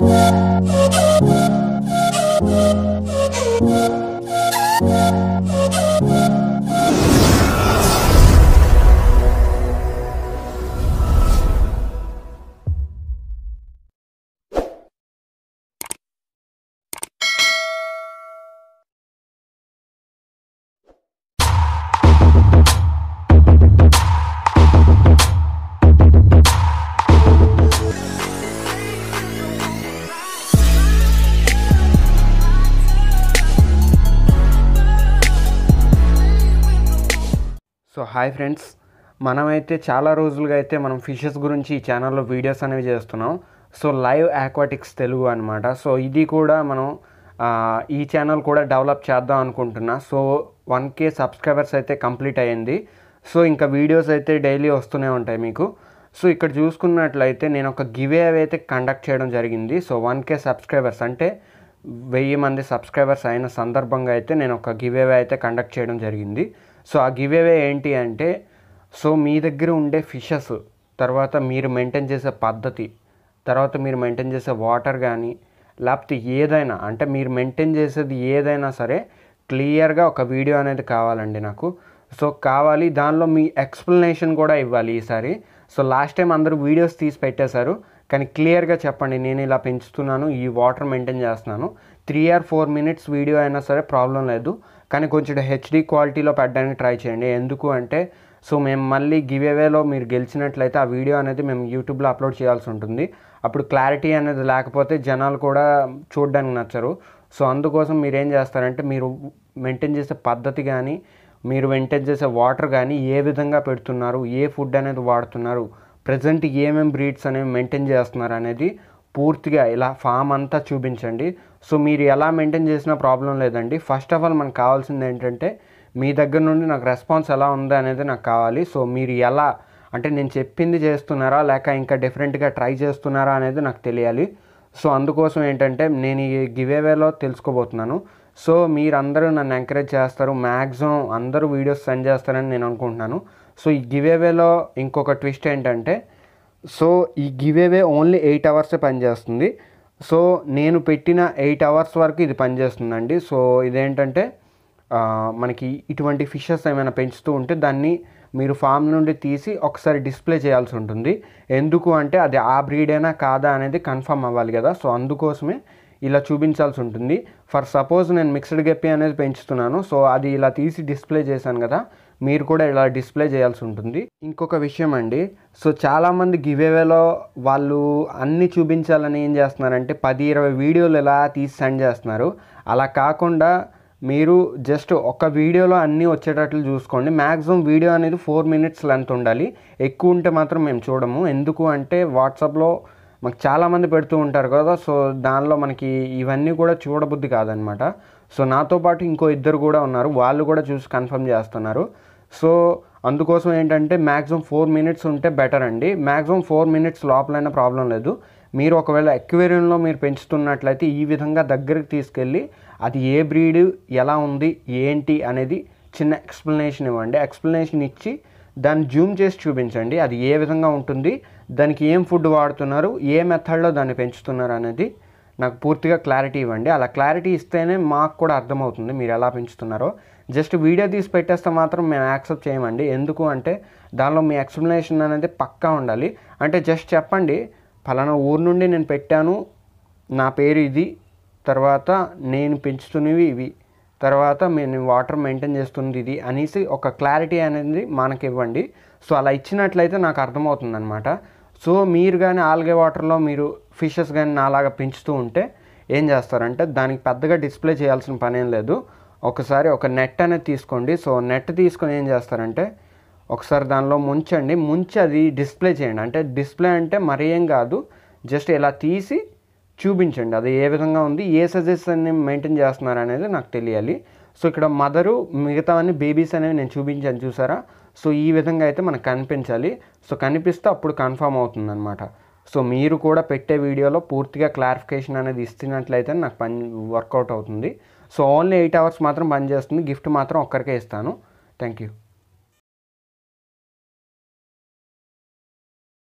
Thank so hi friends మనమైతే చాలా రోజులుగా అయితే మనం ఫిషెస్ గురించి ఈ ఛానల్లో వీడియోస్ అనేవి చేస్తున్నాం సో లైవ్ ఆక్వాటిక్స్ తెలుగు అనమాట సో ఇది కూడా మనం ఈ ఛానల్ కూడా డెవలప్ చేద్దాం అనుకుంటున్నా సో వన్ కే సబ్స్క్రైబర్స్ అయితే కంప్లీట్ అయ్యింది సో ఇంకా వీడియోస్ అయితే డైలీ వస్తూనే ఉంటాయి మీకు సో ఇక్కడ చూసుకున్నట్లయితే నేను ఒక గివే అయితే కండక్ట్ చేయడం జరిగింది సో వన్ కే సబ్స్క్రైబర్స్ అంటే వెయ్యి మంది సబ్స్క్రైబర్స్ అయిన సందర్భంగా అయితే నేను ఒక గివే అయితే కండక్ట్ చేయడం జరిగింది సో ఆ గివ్ అవే ఏంటి అంటే సో మీ దగ్గర ఉండే ఫిషెస్ తర్వాత మీరు మెయింటైన్ చేసే పద్ధతి తర్వాత మీరు మెయింటైన్ చేసే వాటర్ కానీ లేకపోతే ఏదైనా అంటే మీరు మెయింటైన్ చేసేది ఏదైనా సరే క్లియర్గా ఒక వీడియో అనేది కావాలండి నాకు సో కావాలి దానిలో మీ ఎక్స్ప్లెనేషన్ కూడా ఇవ్వాలి ఈసారి సో లాస్ట్ టైం అందరూ వీడియోస్ తీసి పెట్టేశారు కానీ క్లియర్గా చెప్పండి నేను ఇలా పెంచుతున్నాను ఈ వాటర్ మెయింటైన్ చేస్తున్నాను three or four minutes video అయినా సరే ప్రాబ్లం లేదు కానీ కొంచెం హెచ్డి క్వాలిటీలో పెట్టడానికి ట్రై చేయండి ఎందుకు అంటే సో మేము మళ్ళీ గివ్ అవేలో మీరు గెలిచినట్లయితే ఆ వీడియో అనేది మేము యూట్యూబ్లో అప్లోడ్ చేయాల్సి ఉంటుంది అప్పుడు క్లారిటీ అనేది లేకపోతే జనాలు కూడా చూడడానికి నచ్చరు సో అందుకోసం మీరు ఏం చేస్తారంటే మీరు మెయింటైన్ చేసే పద్ధతి కానీ మీరు మెయింటైన్ చేసే వాటర్ కానీ ఏ విధంగా పెడుతున్నారు ఏ ఫుడ్ అనేది వాడుతున్నారు ప్రజెంట్ ఏమేమి బ్రీడ్స్ అనేవి మెయింటైన్ చేస్తున్నారు అనేది పూర్తిగా ఇలా ఫామ్ అంతా చూపించండి సో మీరు ఎలా మెయింటైన్ చేసినా ప్రాబ్లం లేదండి ఫస్ట్ ఆఫ్ ఆల్ మనకు కావాల్సింది ఏంటంటే మీ దగ్గర నుండి నాకు రెస్పాన్స్ ఎలా ఉంది అనేది నాకు కావాలి సో మీరు ఎలా అంటే నేను చెప్పింది చేస్తున్నారా లేక ఇంకా డిఫరెంట్గా ట్రై చేస్తున్నారా అనేది నాకు తెలియాలి సో అందుకోసం ఏంటంటే నేను ఈ గివేవేలో తెలుసుకోబోతున్నాను సో మీరందరూ నన్ను ఎంకరేజ్ చేస్తారు మ్యాక్సిమం అందరూ వీడియోస్ సెండ్ చేస్తారని నేను అనుకుంటున్నాను సో ఈ గివేవేలో ఇంకొక ట్విస్ట్ ఏంటంటే సో ఈ గివేవే ఓన్లీ ఎయిట్ అవర్సే పనిచేస్తుంది సో నేను పెట్టిన ఎయిట్ అవర్స్ వరకు ఇది పనిచేస్తుందండి సో ఇదేంటంటే మనకి ఇటువంటి ఫిషెస్ ఏమైనా పెంచుతూ ఉంటే దాన్ని మీరు ఫామ్ నుండి తీసి ఒకసారి డిస్ప్లే చేయాల్సి ఉంటుంది ఎందుకు అంటే అది ఆ బ్రీడేనా కాదా అనేది కన్ఫర్మ్ అవ్వాలి కదా సో అందుకోసమే ఇలా చూపించాల్సి ఉంటుంది ఫర్ సపోజ్ నేను మిక్స్డ్ గెప్పి అనేది పెంచుతున్నాను సో అది ఇలా తీసి డిస్ప్లే చేశాను కదా మీరు కూడా ఇలా డిస్ప్లే చేయాల్సి ఉంటుంది ఇంకొక విషయం అండి సో చాలామంది గివేవేలో వాళ్ళు అన్నీ చూపించాలని ఏం చేస్తున్నారంటే పది ఇరవై వీడియోలు ఇలా తీసి సెండ్ చేస్తున్నారు అలా కాకుండా మీరు జస్ట్ ఒక వీడియోలో అన్నీ వచ్చేటట్లు చూసుకోండి మ్యాక్సిమం వీడియో అనేది ఫోర్ మినిట్స్ లెంత్ ఉండాలి ఎక్కువ ఉంటే మాత్రం మేము చూడము ఎందుకు అంటే వాట్సాప్లో మాకు చాలామంది పెడుతూ ఉంటారు కదా సో దానిలో మనకి ఇవన్నీ కూడా చూడబుద్ధి కాదనమాట సో నాతో పాటు ఇంకో ఇద్దరు కూడా ఉన్నారు వాళ్ళు కూడా చూసి కన్ఫర్మ్ చేస్తున్నారు సో అందుకోసం ఏంటంటే మ్యాక్సిమం ఫోర్ మినిట్స్ ఉంటే బెటర్ అండి మ్యాక్సిమం ఫోర్ మినిట్స్ లోపలైన ప్రాబ్లం లేదు మీరు ఒకవేళ ఎక్వేరియంలో మీరు పెంచుతున్నట్లయితే ఈ విధంగా దగ్గరికి తీసుకెళ్ళి అది ఏ బ్రీడ్ ఎలా ఉంది ఏంటి అనేది చిన్న ఎక్స్ప్లెనేషన్ ఇవ్వండి ఎక్స్ప్లెనేషన్ ఇచ్చి దాన్ని జూమ్ చేసి చూపించండి అది ఏ విధంగా ఉంటుంది దానికి ఏం ఫుడ్ వాడుతున్నారు ఏ మెథడ్లో దాన్ని పెంచుతున్నారు అనేది నాకు పూర్తిగా క్లారిటీ ఇవ్వండి అలా క్లారిటీ ఇస్తేనే మాకు కూడా అర్థమవుతుంది మీరు ఎలా పెంచుతున్నారో జస్ట్ వీడియో తీసి పెట్టేస్తే మాత్రం మేము యాక్సెప్ట్ చేయమండి ఎందుకు అంటే దానిలో మీ ఎక్స్ప్లెనేషన్ అనేది పక్కా ఉండాలి అంటే జస్ట్ చెప్పండి ఫలానా ఊరు నుండి నేను పెట్టాను నా పేరు ఇది తర్వాత నేను పెంచుతున్నవి ఇవి తర్వాత నేను వాటర్ మెయింటైన్ చేస్తుంది ఇది అనేసి ఒక క్లారిటీ అనేది మనకి ఇవ్వండి సో అలా ఇచ్చినట్లయితే నాకు అర్థమవుతుంది అనమాట సో మీరు కానీ ఆల్గే వాటర్లో మీరు ఫిషెస్ కానీ నాలాగా పెంచుతూ ఉంటే ఏం చేస్తారంటే దానికి పెద్దగా డిస్ప్లే చేయాల్సిన పని ఏం లేదు ఒకసారి ఒక నెట్ అనేది తీసుకోండి సో నెట్ తీసుకొని ఏం చేస్తారంటే ఒకసారి దానిలో ముంచండి ముంచి అది డిస్ప్లే చేయండి అంటే డిస్ప్లే అంటే మరేం ఏం కాదు జస్ట్ ఇలా తీసి చూపించండి అది ఏ విధంగా ఉంది ఏ సజెషన్ని మెయింటైన్ చేస్తున్నారు అనేది నాకు తెలియాలి సో ఇక్కడ మదరు అన్ని బేబీస్ అనేవి నేను చూపించాను చూసారా సో ఈ విధంగా అయితే మనకు కనిపించాలి సో కనిపిస్తే అప్పుడు కన్ఫామ్ అవుతుంది అనమాట సో మీరు కూడా పెట్టే వీడియోలో పూర్తిగా క్లారిఫికేషన్ అనేది ఇస్తున్నట్లయితే నాకు పని వర్కౌట్ అవుతుంది సో ఓన్లీ ఎయిట్ అవర్స్ మాత్రం పనిచేస్తుంది గిఫ్ట్ మాత్రం ఒక్కరికే ఇస్తాను థ్యాంక్ యూ